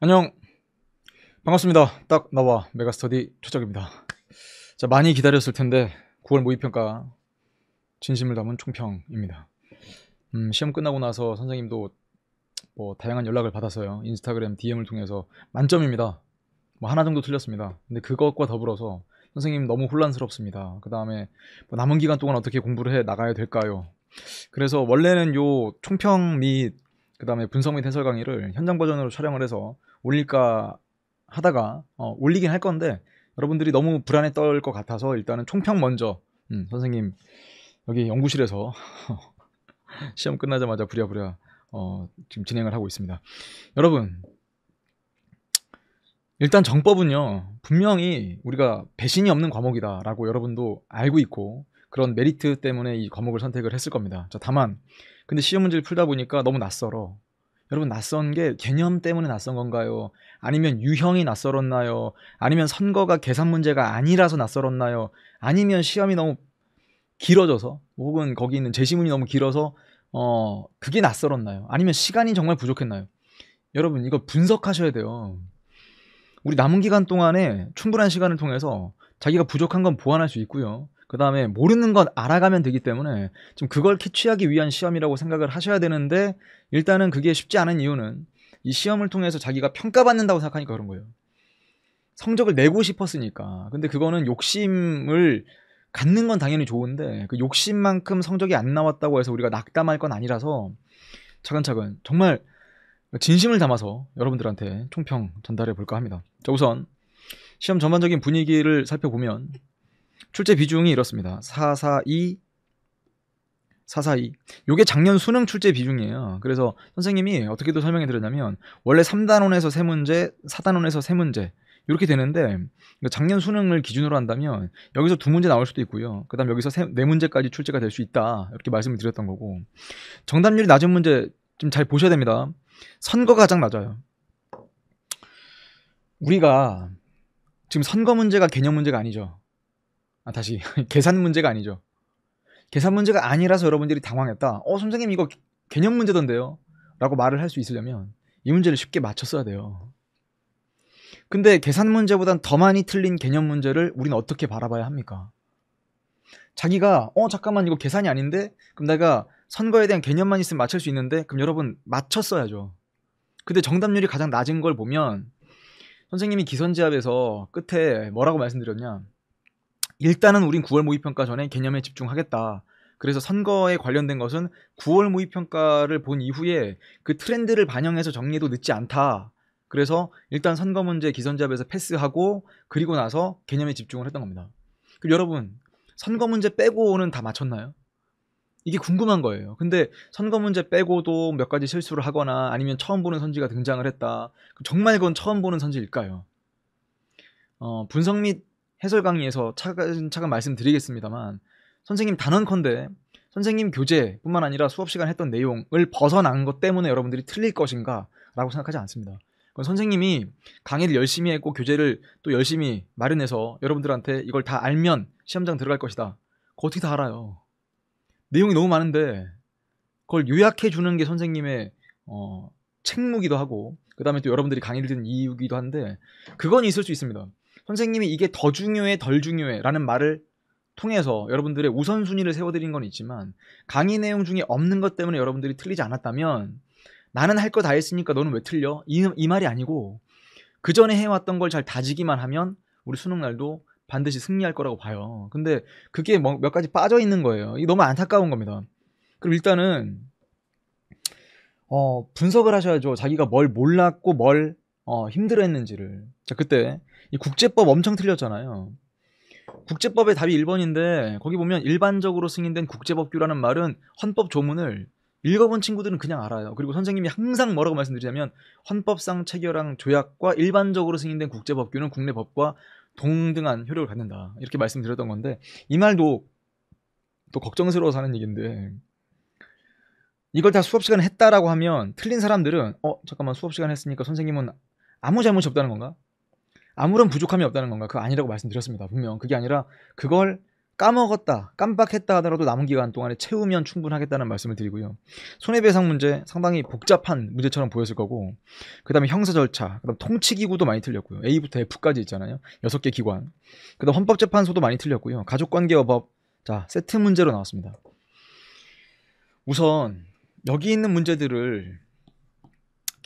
안녕 반갑습니다 딱 나와 메가스터디 초작입니다 자 많이 기다렸을 텐데 9월 모의평가 진심을 담은 총평입니다 음, 시험 끝나고 나서 선생님도 뭐 다양한 연락을 받아서요 인스타그램 DM을 통해서 만점입니다 뭐 하나 정도 틀렸습니다 근데 그것과 더불어서 선생님 너무 혼란스럽습니다 그 다음에 뭐 남은 기간 동안 어떻게 공부를 해 나가야 될까요 그래서 원래는 요 총평 및 그 다음에 분석 및 해설 강의를 현장 버전으로 촬영을 해서 올릴까 하다가 어, 올리긴 할 건데 여러분들이 너무 불안에 떨것 같아서 일단은 총평 먼저 음, 선생님 여기 연구실에서 시험 끝나자마자 부랴부랴 어, 지금 진행을 하고 있습니다. 여러분 일단 정법은요 분명히 우리가 배신이 없는 과목이다라고 여러분도 알고 있고 그런 메리트 때문에 이 과목을 선택을 했을 겁니다. 자, 다만 근데 시험 문제를 풀다 보니까 너무 낯설어. 여러분 낯선 게 개념 때문에 낯선 건가요? 아니면 유형이 낯설었나요? 아니면 선거가 계산 문제가 아니라서 낯설었나요? 아니면 시험이 너무 길어져서 혹은 거기 있는 제시문이 너무 길어서 어 그게 낯설었나요? 아니면 시간이 정말 부족했나요? 여러분 이거 분석하셔야 돼요. 우리 남은 기간 동안에 충분한 시간을 통해서 자기가 부족한 건 보완할 수 있고요. 그 다음에 모르는 건 알아가면 되기 때문에 좀 그걸 캐치하기 위한 시험이라고 생각을 하셔야 되는데 일단은 그게 쉽지 않은 이유는 이 시험을 통해서 자기가 평가받는다고 생각하니까 그런 거예요. 성적을 내고 싶었으니까. 근데 그거는 욕심을 갖는 건 당연히 좋은데 그 욕심만큼 성적이 안 나왔다고 해서 우리가 낙담할 건 아니라서 차근차근 정말 진심을 담아서 여러분들한테 총평 전달해 볼까 합니다. 자, 우선 시험 전반적인 분위기를 살펴보면 출제 비중이 이렇습니다. 442 442. 요게 작년 수능 출제 비중이에요. 그래서 선생님이 어떻게도 설명해 드렸냐면 원래 3단원에서 세 문제, 4단원에서 세 문제 이렇게 되는데 그러니까 작년 수능을 기준으로 한다면 여기서 두 문제 나올 수도 있고요. 그다음 여기서 세, 네 문제까지 출제가 될 수 있다 이렇게 말씀을 드렸던 거고 정답률이 낮은 문제 좀 잘 보셔야 됩니다. 선거가 가장 낮아요. 우리가 지금 선거 문제가 개념 문제가 아니죠. 아, 다시 계산 문제가 아니죠. 계산 문제가 아니라서 여러분들이 당황했다. 어, 선생님 이거 개념 문제던데요. 라고 말을 할 수 있으려면 이 문제를 쉽게 맞췄어야 돼요. 근데 계산 문제보단 더 많이 틀린 개념 문제를 우리는 어떻게 바라봐야 합니까? 자기가 어 잠깐만 이거 계산이 아닌데 그럼 내가 선거에 대한 개념만 있으면 맞출 수 있는데 그럼 여러분 맞췄어야죠. 근데 정답률이 가장 낮은 걸 보면 선생님이 기선제압에서 끝에 뭐라고 말씀드렸냐? 일단은 우린 9월 모의평가 전에 개념에 집중하겠다. 그래서 선거에 관련된 것은 9월 모의평가를 본 이후에 그 트렌드를 반영해서 정리해도 늦지 않다. 그래서 일단 선거 문제 기선잡에서 패스하고 그리고 나서 개념에 집중을 했던 겁니다. 그럼 여러분 선거 문제 빼고는 다 맞췄나요? 이게 궁금한 거예요. 근데 선거 문제 빼고도 몇 가지 실수를 하거나 아니면 처음 보는 선지가 등장을 했다. 정말 그건 처음 보는 선지일까요? 어, 분석 및 해설 강의에서 차근차근 말씀드리겠습니다만 선생님 단언컨대 선생님 교재뿐만 아니라 수업 시간 했던 내용을 벗어난 것 때문에 여러분들이 틀릴 것인가라고 생각하지 않습니다. 선생님이 강의를 열심히 했고 교재를 또 열심히 마련해서 여러분들한테 이걸 다 알면 시험장 들어갈 것이다. 그거 어떻게 다 알아요? 내용이 너무 많은데 그걸 요약해 주는 게 선생님의 어, 책무기도 하고 그 다음에 또 여러분들이 강의를 듣는 이유기도 한데 그건 있을 수 있습니다. 선생님이 이게 더 중요해, 덜 중요해라는 말을 통해서 여러분들의 우선순위를 세워드린 건 있지만 강의 내용 중에 없는 것 때문에 여러분들이 틀리지 않았다면 나는 할 거 다 했으니까 너는 왜 틀려? 이, 이 말이 아니고 그 전에 해왔던 걸 잘 다지기만 하면 우리 수능 날도 반드시 승리할 거라고 봐요. 근데 그게 뭐몇 가지 빠져 있는 거예요. 이 너무 안타까운 겁니다. 그럼 일단은 어, 분석을 하셔야죠. 자기가 뭘 몰랐고 뭘 어, 힘들어했는지를. 자 그때 이 국제법 엄청 틀렸잖아요. 국제법의 답이 1번인데 거기 보면 일반적으로 승인된 국제법규라는 말은 헌법 조문을 읽어본 친구들은 그냥 알아요. 그리고 선생님이 항상 뭐라고 말씀드리자면 헌법상 체결한 조약과 일반적으로 승인된 국제법규는 국내 법과 동등한 효력을 갖는다. 이렇게 말씀드렸던 건데 이 말도 또 걱정스러워서 하는 얘기인데 이걸 다 수업 시간에 했다라고 하면 틀린 사람들은 어 잠깐만 수업 시간 에 했으니까 선생님은 아무 잘못이 없다는 건가? 아무런 부족함이 없다는 건가? 그거 아니라고 말씀드렸습니다. 분명 그게 아니라 그걸 까먹었다, 깜빡했다 하더라도 남은 기간 동안에 채우면 충분하겠다는 말씀을 드리고요. 손해배상 문제 상당히 복잡한 문제처럼 보였을 거고, 그 다음에 형사 절차, 그 다음 통치기구도 많이 틀렸고요. A부터 F까지 있잖아요. 여섯 개 기관. 그 다음 헌법재판소도 많이 틀렸고요. 가족관계어법, 자, 세트 문제로 나왔습니다. 우선 여기 있는 문제들을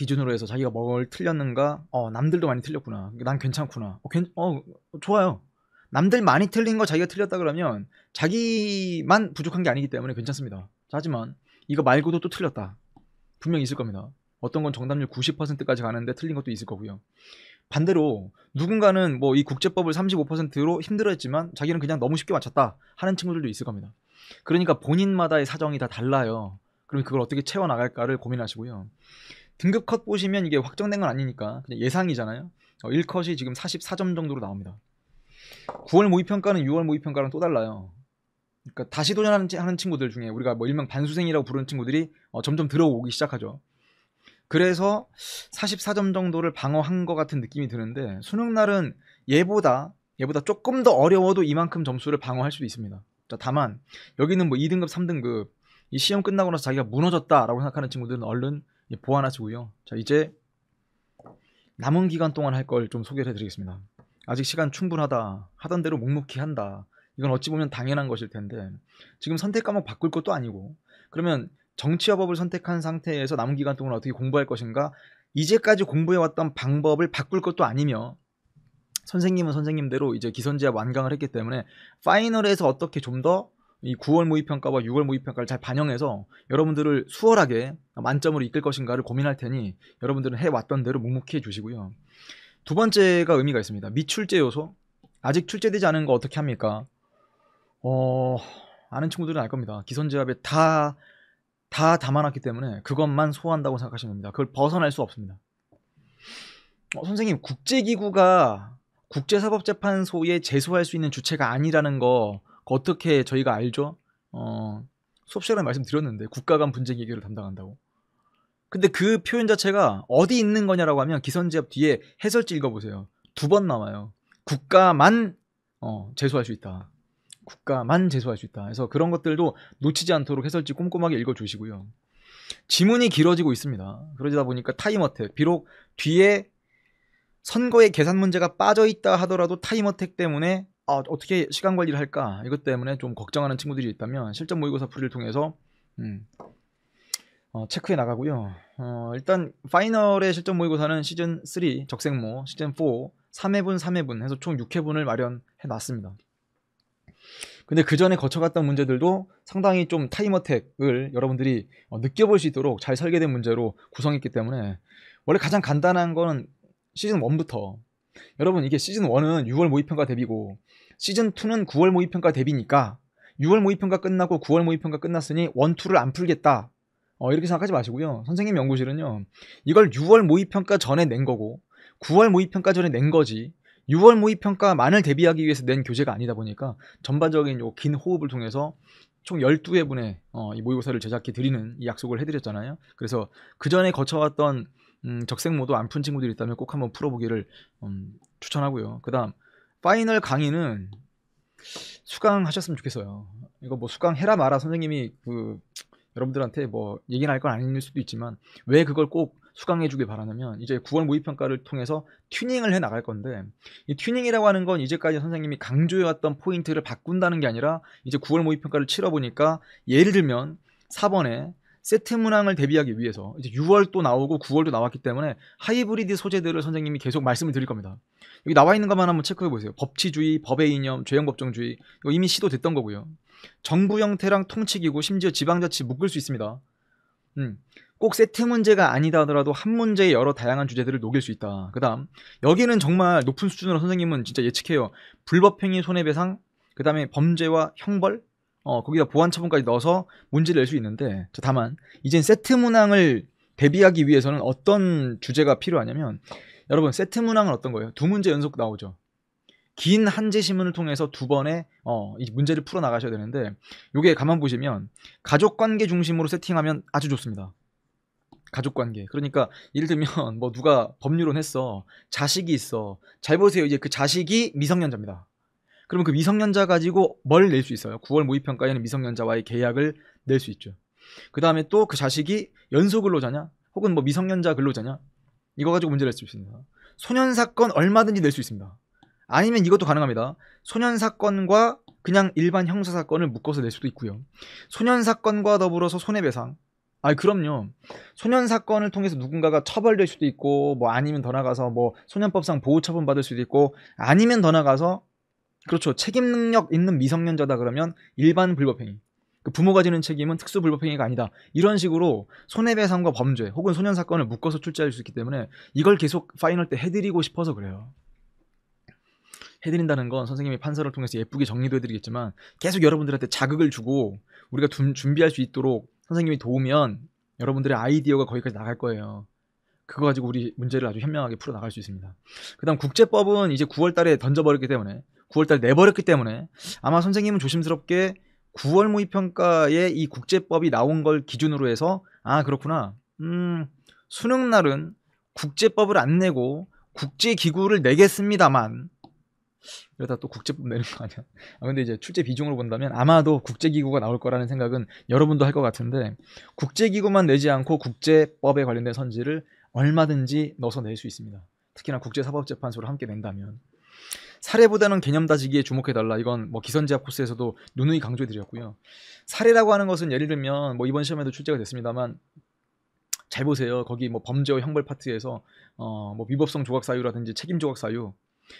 기준으로 해서 자기가 뭘 틀렸는가 어 남들도 많이 틀렸구나 난 괜찮구나 어, 괜, 찮어 좋아요 남들 많이 틀린 거 자기가 틀렸다 그러면 자기만 부족한 게 아니기 때문에 괜찮습니다 하지만 이거 말고도 또 틀렸다 분명히 있을 겁니다 어떤 건 정답률 90%까지 가는데 틀린 것도 있을 거고요 반대로 누군가는 뭐 이 국제법을 35%로 힘들어했지만 자기는 그냥 너무 쉽게 맞췄다 하는 친구들도 있을 겁니다 그러니까 본인마다의 사정이 다 달라요 그럼 그걸 어떻게 채워나갈까를 고민하시고요 등급 컷 보시면 이게 확정된 건 아니니까 그냥 예상이잖아요. 어, 1컷이 지금 44점 정도로 나옵니다. 9월 모의평가는 6월 모의평가랑 또 달라요. 그러니까 다시 도전하는 하는 친구들 중에 우리가 뭐 일명 반수생이라고 부르는 친구들이 어, 점점 들어오기 시작하죠. 그래서 44점 정도를 방어한 것 같은 느낌이 드는데 수능 날은 얘보다 얘보다 조금 더 어려워도 이만큼 점수를 방어할 수도 있습니다. 자, 다만 여기는 뭐 2등급, 3등급 이 시험 끝나고 나서 자기가 무너졌다라고 생각하는 친구들은 얼른 예, 보완하시고요. 자 이제 남은 기간 동안 할 걸 좀 소개를 해드리겠습니다. 아직 시간 충분하다. 하던 대로 묵묵히 한다. 이건 어찌 보면 당연한 것일 텐데 지금 선택 과목 바꿀 것도 아니고 그러면 정치화법을 선택한 상태에서 남은 기간 동안 어떻게 공부할 것인가 이제까지 공부해왔던 방법을 바꿀 것도 아니며 선생님은 선생님대로 이제 기선제압 완강을 했기 때문에 파이널에서 어떻게 좀더 이 9월 모의평가와 6월 모의평가를 잘 반영해서 여러분들을 수월하게 만점으로 이끌 것인가를 고민할 테니 여러분들은 해왔던 대로 묵묵히 해주시고요. 두 번째가 의미가 있습니다. 미출제 요소. 아직 출제되지 않은 거 어떻게 합니까? 어, 아는 친구들은 알 겁니다. 기선제압에 다, 다 담아놨기 때문에 그것만 소화한다고 생각하시면 됩니다. 그걸 벗어날 수 없습니다. 어, 선생님, 국제기구가 국제사법재판소에 제소할 수 있는 주체가 아니라는 거 어떻게 저희가 알죠? 어, 수업 시간에 말씀드렸는데 국가 간 분쟁 해결을 담당한다고. 근데 그 표현 자체가 어디 있는 거냐라고 하면 기선제압 뒤에 해설지 읽어보세요. 두 번남아요 국가만 어, 재수할 수 있다. 국가만 제소할수 있다. 그래서 그런 것들도 놓치지 않도록 해설지 꼼꼼하게 읽어주시고요. 지문이 길어지고 있습니다. 그러다 보니까 타임어택 비록 뒤에 선거의 계산 문제가 빠져 있다 하더라도 타임어택 때문에 아, 어떻게 시간 관리를 할까 이것 때문에 좀 걱정하는 친구들이 있다면 실전 모의고사 풀이를 통해서 음, 어, 체크해 나가고요. 어, 일단 파이널의 실전 모의고사는 시즌 3 적생모, 시즌 4 3회분 3회분 해서 총 6회분을 마련해 놨습니다. 근데 그 전에 거쳐갔던 문제들도 상당히 좀 타임어택을 여러분들이 어, 느껴볼 수 있도록 잘 설계된 문제로 구성했기 때문에 원래 가장 간단한 거는 시즌 1부터 여러분 이게 시즌 1은 6월 모의평가 대비고 시즌 2는 9월 모의평가 대비니까 6월 모의평가 끝나고 9월 모의평가 끝났으니 1, 2를 안 풀겠다. 어, 이렇게 생각하지 마시고요. 선생님 연구실은요. 이걸 6월 모의평가 전에 낸 거고 9월 모의평가 전에 낸 거지 6월 모의평가만을 대비하기 위해서 낸 교재가 아니다 보니까 전반적인 요 긴 호흡을 통해서 총 12회분의 어, 이 모의고사를 제작해 드리는 이 약속을 해드렸잖아요. 그래서 그 전에 거쳐왔던 음, 적색 모도안 푼 친구들이 있다면 꼭 한번 풀어보기를 음, 추천하고요. 그다음 파이널 강의는 수강하셨으면 좋겠어요. 이거 뭐 수강 해라 마라 선생님이 그 여러분들한테 뭐얘기할건 아닐 수도 있지만 왜 그걸 꼭 수강해 주길 바라냐면 이제 9월 모의평가를 통해서 튜닝을 해 나갈 건데 이 튜닝이라고 하는 건 이제까지 선생님이 강조해 왔던 포인트를 바꾼다는 게 아니라 이제 9월 모의평가를 치러 보니까 예를 들면 4번에 세트 문항을 대비하기 위해서 이제 6월도 나오고 9월도 나왔기 때문에 하이브리드 소재들을 선생님이 계속 말씀을 드릴 겁니다. 여기 나와 있는 것만 한번 체크해 보세요. 법치주의, 법의 이념, 죄형 법정주의 이거 이미 시도됐던 거고요. 정부 형태랑 통치기구 심지어 지방자치 묶을 수 있습니다. 음, 꼭 세트 문제가 아니다 하더라도 한문제에 여러 다양한 주제들을 녹일 수 있다. 그 다음 여기는 정말 높은 수준으로 선생님은 진짜 예측해요. 불법행위 손해배상, 그 다음에 범죄와 형벌, 어, 거기다 보안 처분까지 넣어서 문제를 낼 수 있는데 자, 다만 이젠 세트 문항을 대비하기 위해서는 어떤 주제가 필요하냐면 여러분 세트 문항은 어떤 거예요? 두 문제 연속 나오죠. 긴 한지 신문을 통해서 두 번의 어, 이 문제를 풀어 나가셔야 되는데 요게 가만 보시면 가족 관계 중심으로 세팅하면 아주 좋습니다. 가족 관계. 그러니까 예를 들면 뭐 누가 법률혼 했어. 자식이 있어. 잘 보세요. 이제 그 자식이 미성년자입니다. 그럼그 미성년자 가지고 뭘 낼 수 있어요? 9월 모의평가에는 미성년자와의 계약을 낼 수 있죠. 그 다음에 또 그 자식이 연속 근로자냐? 혹은 뭐 미성년자 근로자냐? 이거 가지고 문제를 낼수 있습니다. 소년 사건 얼마든지 낼 수 있습니다. 아니면 이것도 가능합니다. 소년 사건과 그냥 일반 형사 사건을 묶어서 낼 수도 있고요. 소년 사건과 더불어서 손해배상. 아, 그럼요. 소년 사건을 통해서 누군가가 처벌될 수도 있고, 뭐 아니면 더 나가서 뭐 소년법상 보호 처분 받을 수도 있고, 아니면 더 나가서 그렇죠. 책임 능력 있는 미성년자다 그러면 일반 불법행위. 그 부모가 지는 책임은 특수 불법행위가 아니다. 이런 식으로 손해배상과 범죄 혹은 소년 사건을 묶어서 출제할 수 있기 때문에 이걸 계속 파이널 때 해드리고 싶어서 그래요. 해드린다는 건 선생님이 판사를 통해서 예쁘게 정리도 해드리겠지만 계속 여러분들한테 자극을 주고 우리가 둠, 준비할 수 있도록 선생님이 도우면 여러분들의 아이디어가 거기까지 나갈 거예요. 그거 가지고 우리 문제를 아주 현명하게 풀어 나갈 수 있습니다. 그다음 국제법은 이제 9월 달에 던져버렸기 때문에 9월달 내버렸기 때문에 아마 선생님은 조심스럽게 9월 모의평가에 이 국제법이 나온 걸 기준으로 해서 아 그렇구나 음 수능 날은 국제법을 안 내고 국제기구를 내겠습니다만 이러다 또 국제법 내는 거 아니야 아 근데 이제 출제 비중으로 본다면 아마도 국제기구가 나올 거라는 생각은 여러분도 할 것 같은데 국제기구만 내지 않고 국제법에 관련된 선지를 얼마든지 넣어서 낼 수 있습니다 특히나 국제사법재판소를 함께 낸다면 사례보다는 개념 다지기에 주목해달라. 이건 뭐 기선제압 코스에서도 누누이 강조해드렸고요. 사례라고 하는 것은 예를 들면 뭐 이번 시험에도 출제가 됐습니다만 잘 보세요. 거기 뭐 범죄와 형벌 파트에서 어뭐 위법성 조각 사유라든지 책임 조각 사유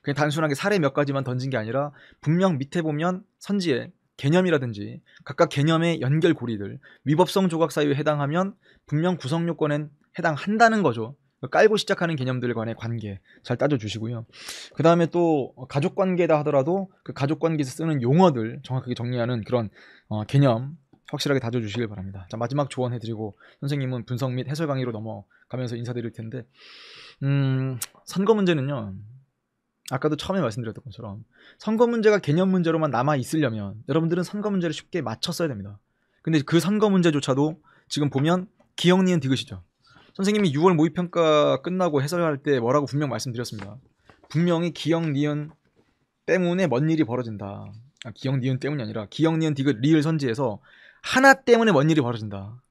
그냥 단순하게 사례 몇 가지만 던진 게 아니라 분명 밑에 보면 선지에 개념이라든지 각각 개념의 연결고리들 위법성 조각 사유에 해당하면 분명 구성 요건엔 해당한다는 거죠. 깔고 시작하는 개념들 간의 관계 잘 따져주시고요. 그 다음에 또 가족 관계다 하더라도 그 가족 관계에서 쓰는 용어들 정확하게 정리하는 그런 어, 개념 확실하게 다져주시길 바랍니다. 자 마지막 조언해드리고 선생님은 분석 및 해설 강의로 넘어가면서 인사드릴 텐데 음, 선거 문제는요. 아까도 처음에 말씀드렸던 것처럼 선거 문제가 개념 문제로만 남아 있으려면 여러분들은 선거 문제를 쉽게 맞췄어야 됩니다. 근데 그 선거 문제조차도 지금 보면 기억니은 디귿이죠. 선생님이 6월 모의평가 끝나고 해설할 때 뭐라고 분명 말씀드렸습니다. 분명히 기역 니은 때문에 먼 일이 벌어진다. 아, 기역 니은 때문이 아니라 기역 니은 디귿 리을 선지에서 하나 때문에 먼 일이 벌어진다.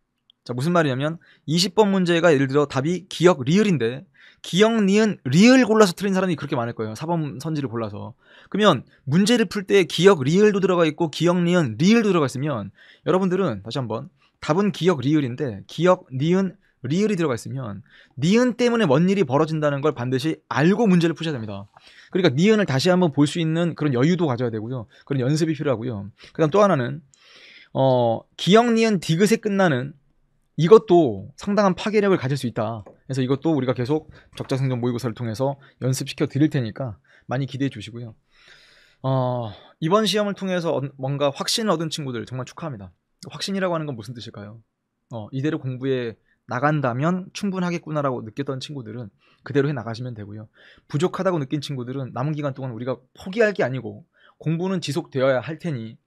자 무슨 말이냐면 20번 문제가 예를 들어 답이 기역 리을인데 기역 니은 리을 골라서 틀린 사람이 그렇게 많을 거예요. 4번 선지를 골라서. 그러면 문제를 풀 때 기역 리을도 들어가 있고 기역 니은 리을도 들어가 있으면 여러분들은 다시 한번 답은 기역 리을인데 기역 니은 리을이 들어가 있으면 니은 때문에 먼 일이 벌어진다는 걸 반드시 알고 문제를 푸셔야 됩니다. 그러니까 니은을 다시 한번 볼 수 있는 그런 여유도 가져야 되고요. 그런 연습이 필요하고요. 그다음 또 하나는 어, 기역 니은 디귿에 끝나는 이것도 상당한 파괴력을 가질 수 있다. 그래서 이것도 우리가 계속 적자생존 모의고사를 통해서 연습시켜 드릴 테니까 많이 기대해 주시고요. 어, 이번 시험을 통해서 뭔가 확신을 얻은 친구들 정말 축하합니다. 확신이라고 하는 건 무슨 뜻일까요? 어, 이대로 공부에 나간다면 충분하겠구나라고 느꼈던 친구들은 그대로 해 나가시면 되고요. 부족하다고 느낀 친구들은 남은 기간 동안 우리가 포기할 게 아니고 공부는 지속되어야 할 테니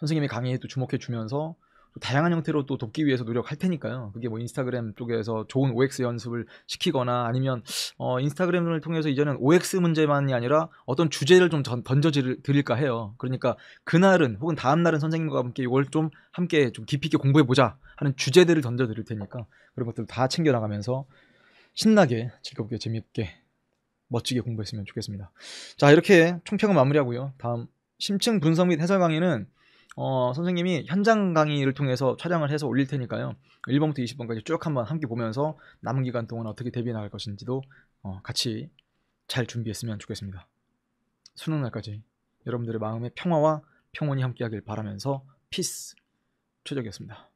선생님이 강의에도 주목해 주면서 다양한 형태로 또 돕기 위해서 노력할 테니까요. 그게 뭐 인스타그램 쪽에서 좋은 OX 연습을 시키거나 아니면 어, 인스타그램을 통해서 이제는 OX 문제만이 아니라 어떤 주제를 좀 던져 드릴까 해요. 그러니까 그날은 혹은 다음 날은 선생님과 함께 이걸 좀 함께 좀 깊이 있게 공부해 보자 하는 주제들을 던져 드릴 테니까 그런 것들 다 챙겨 나가면서 신나게 즐겁게 재미있게 멋지게 공부했으면 좋겠습니다. 자 이렇게 총평은 마무리하고요. 다음 심층 분석 및 해설 강의는 어, 선생님이 현장 강의를 통해서 촬영을 해서 올릴 테니까요. 1번부터 20번까지 쭉 한번 함께 보면서 남은 기간 동안 어떻게 대비해 나갈 것인지도 어, 같이 잘 준비했으면 좋겠습니다. 수능 날까지 여러분들의 마음의 평화와 평온이 함께하길 바라면서 피스 최적이었습니다.